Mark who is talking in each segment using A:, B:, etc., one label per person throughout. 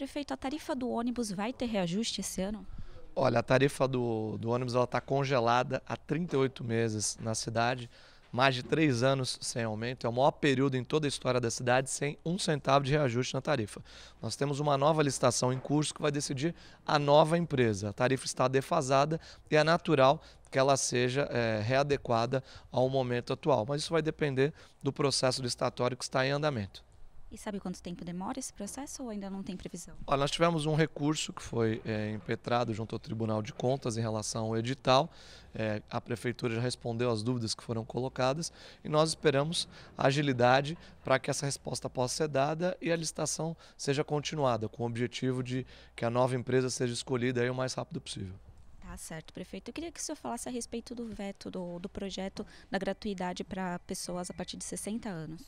A: Prefeito, a tarifa do ônibus vai ter reajuste esse ano?
B: Olha, a tarifa do, do ônibus está congelada há 38 meses na cidade, mais de três anos sem aumento. É o maior período em toda a história da cidade sem um centavo de reajuste na tarifa. Nós temos uma nova licitação em curso que vai decidir a nova empresa. A tarifa está defasada e é natural que ela seja é, readequada ao momento atual. Mas isso vai depender do processo licitatório que está em andamento.
A: E sabe quanto tempo demora esse processo ou ainda não tem previsão?
B: Olha, nós tivemos um recurso que foi é, impetrado junto ao Tribunal de Contas em relação ao edital. É, a Prefeitura já respondeu às dúvidas que foram colocadas e nós esperamos agilidade para que essa resposta possa ser dada e a licitação seja continuada, com o objetivo de que a nova empresa seja escolhida o mais rápido possível.
A: Tá certo, prefeito. Eu queria que o senhor falasse a respeito do veto do, do projeto da gratuidade para pessoas a partir de 60 anos.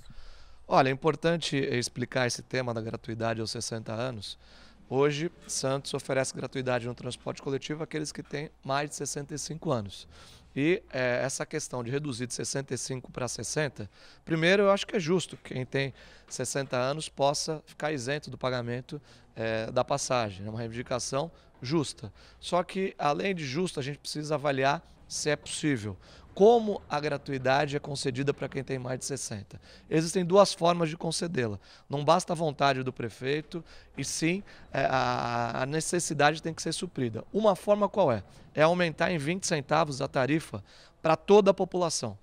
B: Olha, é importante explicar esse tema da gratuidade aos 60 anos. Hoje, Santos oferece gratuidade no transporte coletivo àqueles que têm mais de 65 anos. E é, essa questão de reduzir de 65 para 60, primeiro eu acho que é justo que quem tem 60 anos possa ficar isento do pagamento é, da passagem. É uma reivindicação justa. Só que, além de justo, a gente precisa avaliar se é possível. Como a gratuidade é concedida para quem tem mais de 60? Existem duas formas de concedê-la. Não basta a vontade do prefeito, e sim é, a necessidade tem que ser suprida. Uma forma qual é? É aumentar em 20 centavos a tarifa para toda a população.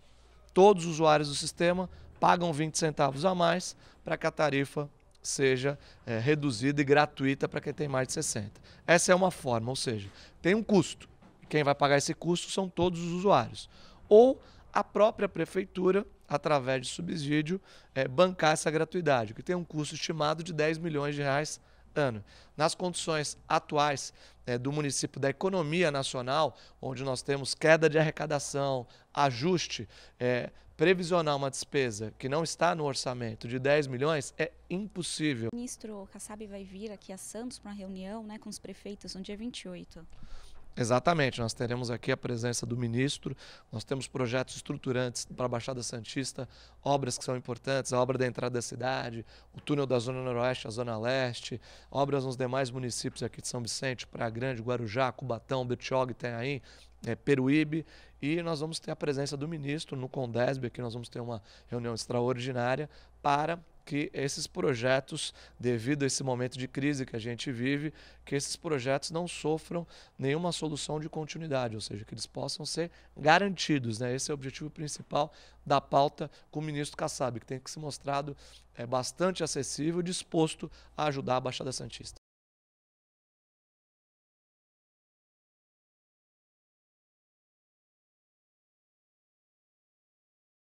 B: Todos os usuários do sistema pagam 20 centavos a mais para que a tarifa seja é, reduzida e gratuita para quem tem mais de 60. Essa é uma forma, ou seja, tem um custo. Quem vai pagar esse custo são todos os usuários. Ou a própria prefeitura, através de subsídio, é, bancar essa gratuidade, que tem um custo estimado de 10 milhões de reais ano. Nas condições atuais é, do município da economia nacional, onde nós temos queda de arrecadação, ajuste, é, eh, previsionar uma despesa que não está no orçamento de 10 milhões é impossível. O
A: ministro Kassab vai vir aqui a Santos para uma reunião né, com os prefeitos no dia 28.
B: Exatamente, nós teremos aqui a presença do ministro, nós temos projetos estruturantes para a Baixada Santista, obras que são importantes, a obra da entrada da cidade, o túnel da Zona Noroeste à Zona Leste, obras nos demais municípios aqui de São Vicente, Praia Grande, Guarujá, Cubatão, Bertioga, Itanhaém, é, Peruíbe e nós vamos ter a presença do ministro no Condesb, aqui nós vamos ter uma reunião extraordinária para que esses projetos, devido a esse momento de crise que a gente vive, que esses projetos não sofram nenhuma solução de continuidade, ou seja, que eles possam ser garantidos. Né? Esse é o objetivo principal da pauta com o ministro Kassab, que tem que se mostrado é, bastante acessível, e disposto a ajudar a Baixada Santista.